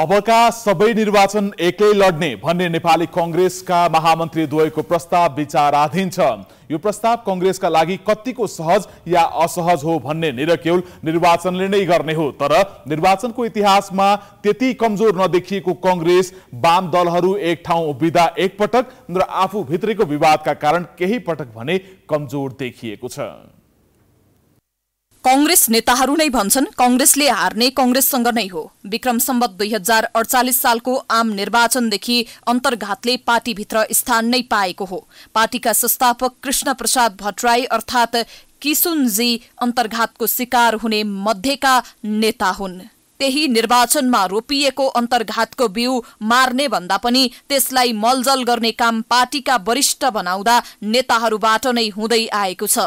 अबका सबै निर्वाचन एकै लड्ने भन्ने नेपाली कङ्ग्रेसका महामन्त्री द्वयको प्रस्ताव विचाराधीन छ यो प्रस्ताव कङ्ग्रेसका लागि कतिको सहज या असहज हो भन्ने निरकेल निर्वाचनले नै गर्ने हो तर निर्वाचनको इतिहासमा त्यति कमजोर नदेखिएको कङ्ग्रेस वाम दलहरू एक ठाउँ उभिँदा एकपटक र आफूभित्रको विवादका कारण केही पटक भने कमजोर देखिएको छ कंग्रेस नेताहरू नै भन्छन् कंग्रेसले हार्ने कंग्रेससँग नै हो विक्रम सम्बत दुई हजार अडचालिस सालको आम निर्वाचनदेखि अन्तर्घातले पार्टीभित्र स्थान नै पाएको हो पार्टीका संस्थापक कृष्ण प्रसाद भट्टराई अर्थात् किसुनजी अन्तर्घातको शिकार हुने मध्येका नेता हुन् त्यही निर्वाचनमा रोपिएको अन्तर्घातको बिउ मार्ने भन्दा पनि त्यसलाई मलजल गर्ने काम पार्टीका वरिष्ठ बनाउँदा नेताहरूबाट नै हुँदै आएको छ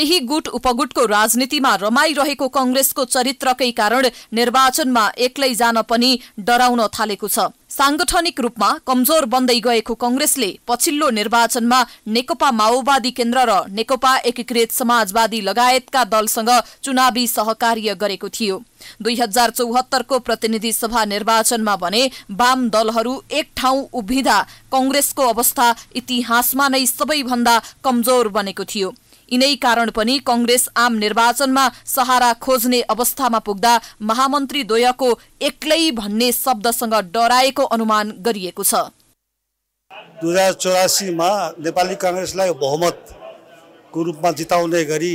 यही गुट उपगुटको राजनीतिमा रमाइरहेको कंग्रेसको चरित्रकै कारण निर्वाचनमा एक्लै जान पनि डराउन थालेको छ सांगठनिक रूपमा कमजोर बन्दै गएको कंग्रेसले पछिल्लो निर्वाचनमा नेकपा माओवादी केन्द्र र नेकपा एकीकृत समाजवादी लगायतका दलसँग चुनावी सहकार्य गरेको थियो दुई हजार चौहत्तरको प्रतिनिधि सभा निर्वाचनमा भने वाम दलहरू एक ठाउँ उभिँदा कंग्रेसको अवस्था इतिहासमा नै सबैभन्दा कमजोर बनेको थियो यिनै कारण पनि कंग्रेस आम निर्वाचनमा सहारा खोज्ने अवस्थामा पुग्दा महामन्त्री द्वयको एक्लै भन्ने शब्दसँग डराएको अनुमान गरिएको छ दुई हजार चौरासीमा नेपाली काङ्ग्रेसलाई बहुमतको रूपमा जिताउने गरी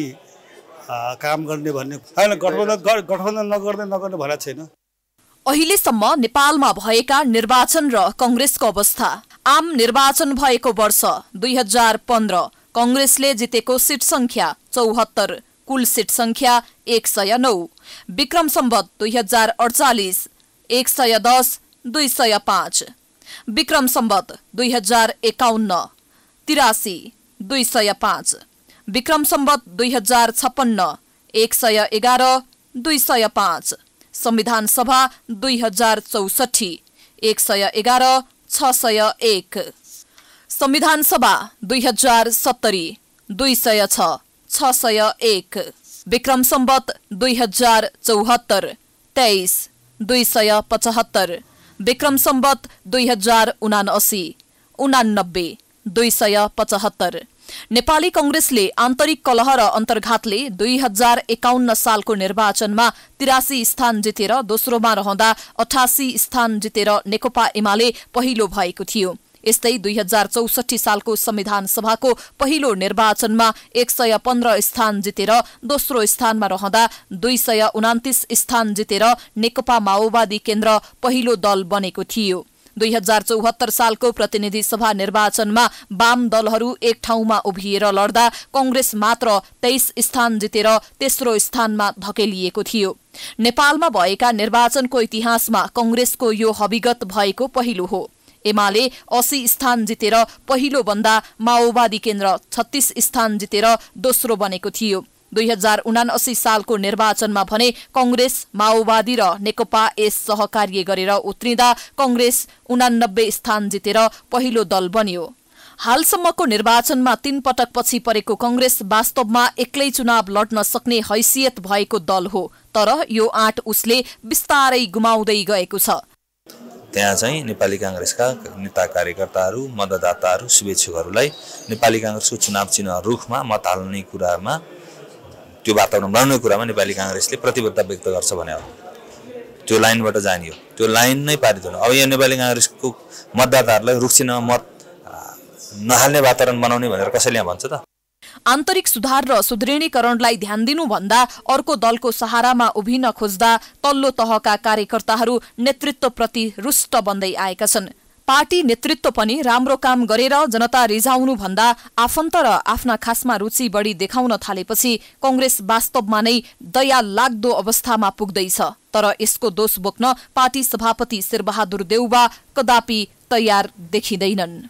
आ, काम गर्ने भन्ने होइन गठबन्धन गठबन्धन नगर्ने नगर्ने भनेको छैन अहिलेसम्म नेपालमा भएका निर्वाचन र कङ्ग्रेसको अवस्था आम निर्वाचन भएको वर्ष दुई हजार पन्ध्र कंग्रेसले जितेको सीट संख्या चौहत्तर कुल सीट संख्या एक सय नौ विक्रम सम्बत दुई हजार अडचालिस एक सय दस दुई सय पाँच विक्रम सम्बत दुई हजार एकाउन्न तिरासी दुई सय पाँच विक्रम सम्बत दुई हजार छप्पन्न एक सय एघार दुई सय पाँच संविधान सभा दुई हजार चौसठी एक सय एघार छ सय एक संविधान सभा दुई हजार सत्तरी दुई सय छ सय एक विक्रम सम्बत दुई हजार चौहत्तर तेइस दुई सय पचहत्तर विक्रम सम्बत दुई हजार उनासी उनानब्बे दुई सय पचहत्तर नेपाली कंग्रेसले आन्तरिक कलह र अन्तर्घातले दुई हजार एकाउन्न सालको निर्वाचनमा तिरासी स्थान जितेर दोस्रोमा रहँदा अठासी स्थान जितेर नेकपा एमाले पहिलो भएको थियो यस्तै दुई हजार चौसठी सालको संविधान सभाको पहिलो निर्वाचनमा एक सय पन्ध्र स्थान जितेर दोस्रो स्थानमा रहँदा दुई सय उनातिस स्थान जितेर नेकपा माओवादी केन्द्र पहिलो दल बनेको थियो दुई हजार चौहत्तर सालको प्रतिनिधि सभा निर्वाचनमा वाम दलहरू एक ठाउँमा उभिएर लड्दा कंग्रेस मात्र तेइस स्थान जितेर तेस्रो स्थानमा धकेलिएको थियो नेपालमा भएका निर्वाचनको इतिहासमा कंग्रेसको यो हविगत भएको पहिलो हो एमाले अस्सी स्थान जितेर पहिलो भन्दा माओवादी केन्द्र छत्तीस स्थान जितेर दोस्रो बनेको थियो दुई हजार उनासी सालको निर्वाचनमा भने कंग्रेस माओवादी र नेकपा एस सहकार्य गरेर उत्रिँदा कंग्रेस उनानब्बे स्थान जितेर पहिलो दल बन्यो हालसम्मको निर्वाचनमा तीन पटक पछि परेको कंग्रेस वास्तवमा एक्लै चुनाव लड्न सक्ने हैसियत भएको दल हो तर यो आँट उसले बिस्तारै गुमाउँदै गएको छ त्यहाँ चाहिँ नेपाली काङ्ग्रेसका नेता कार्यकर्ताहरू मतदाताहरू शुभेच्छुकहरूलाई नेपाली काङ्ग्रेसको चुनाव चिन्ह रुखमा मत हाल्ने कुरामा त्यो वातावरण बनाउने कुरामा नेपाली काङ्ग्रेसले प्रतिबद्धता व्यक्त गर्छ भने हो त्यो लाइनबाट जानियो त्यो लाइन नै पारित हुनु अब यो नेपाली काङ्ग्रेसको मतदाताहरूलाई रुख चिन्हमा मत नहाल्ने वातावरण बनाउने भनेर कसैले यहाँ भन्छ त आन्तरिक सुधार र सुदृढीकरणलाई ध्यान दिनुभन्दा अर्को दलको सहारामा उभिन खोज्दा तल्लो तहका कार्यकर्ताहरू नेतृत्वप्रति रुष्ट बन्दै आएका छन् पार्टी नेतृत्व पनि राम्रो काम गरेर जनता रिझाउनुभन्दा आफन्त र आफ्ना खासमा रुचि बढी देखाउन थालेपछि कंग्रेस वास्तवमा नै दया लाग्दो अवस्थामा पुग्दैछ तर यसको दोष बोक्न पार्टी सभापति शेरबहादुर देउबा कदापि तयार देखिँदैनन्